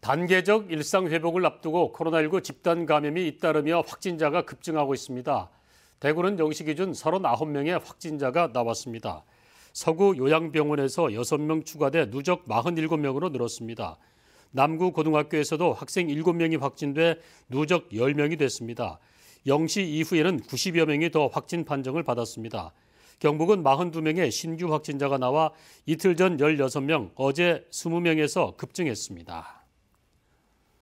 단계적 일상 회복을 앞두고 코로나19 집단 감염이 잇따르며 확진자가 급증하고 있습니다. 대구는 0시 기준 39명의 확진자가 나왔습니다. 서구 요양병원에서 6명 추가돼 누적 47명으로 늘었습니다. 남구 고등학교에서도 학생 7명이 확진돼 누적 10명이 됐습니다. 0시 이후에는 90여 명이 더 확진 판정을 받았습니다. 경북은 42명의 신규 확진자가 나와 이틀 전 16명, 어제 20명에서 급증했습니다.